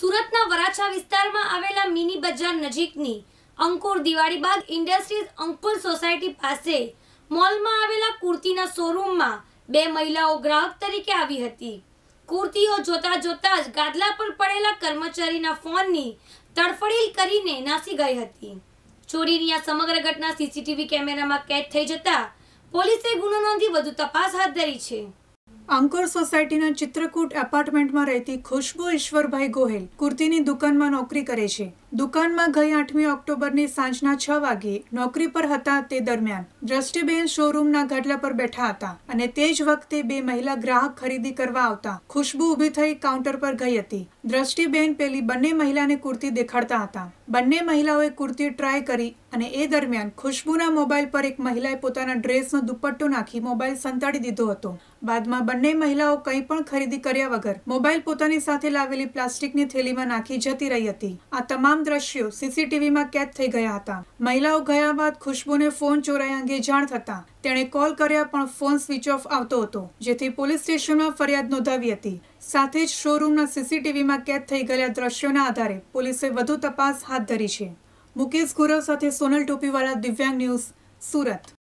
સુરતના વરાછા વિસ્તારમાં આવેલા મિની બજાર નજીકની અંકુર દિવાળી દિવાળીબાગ ઇન્ડસ્ટ્રીઝ અંકુર સોસાયટી પાસે મોલમાં આવેલા કુર્તીના શોરૂમમાં બે મહિલાઓ ગ્રાહક તરીકે આવી હતી કુર્તીઓ જોતા જોતા જ ગાદલા પર પડેલા કર્મચારીના ફોનની તડફડીલ કરીને નાસી ગઈ હતી ચોરીની આ સમગ્ર ઘટના સીસીટીવી કેમેરામાં કેદ થઈ જતા પોલીસે ગુનો નોંધી વધુ તપાસ હાથ ધરી છે આંકોર સોસાયટીના ચિત્રકૂટ એપાર્ટમેન્ટમાં રહેતી ખુશ્બુ ઈશ્વરભાઈ ગોહેલ કુર્તીની દુકાનમાં નોકરી કરે છે દુકાનમાં ગઈ આઠમી ઓક્ટોબરની સાંજના છ વાગે નોકરી પર હતા તે દરમિયાન દ્રષ્ટિબેન શોરૂમના ગાડલા પર બેઠા હતા અને તે જ વખતે બે મહિલા ગ્રાહક ખરીદી કરવા આવતા ખુશ્બુ ઊભી થઈ કાઉન્ટર પર ગઈ હતી દ્રષ્ટિબેન પેલી બંને મહિલાને કુર્તી દેખાડતા હતા બંને મહિલાઓએ કુર્તી ટ્રાય કરી અને એ દરમિયાન ખુશ્બુના મોબાઈલ પર એક મહિલાએ પોતાના ડ્રેસનો દુપટ્ટો નાખી મોબાઈલ સંતાડી દીધો હતો બાદમાં બંને મહિલાઓ કંઈ પણ ખરીદી કર્યા વગર મોબાઈલ પોતાની સાથે લાવેલી પ્લાસ્ટિકની થેલીમાં નાખી જતી રહી હતી આ તમામ દ્રશ્યો સીસીટીવીમાં કેદ થઈ ગયા હતા મહિલાઓ ગયા બાદ ખુશ્બુને ફોન ચોરાયા અંગે જાણ થતા તેણે કોલ કર્યા પણ ફોન સ્વિચ ઓફ આવતો હતો જેથી પોલીસ સ્ટેશનમાં ફરિયાદ નોંધાવી હતી સાથે જ શોરૂમના સીસીટીવીમાં કેદ થઈ ગયેલા દ્રશ્યોના આધારે પોલીસે વધુ તપાસ હાથ ધરી છે મુકેશ ગુરવ સાથે સોનલ ટોપીવાળા દિવ્યાંગ ન્યૂઝ સુરત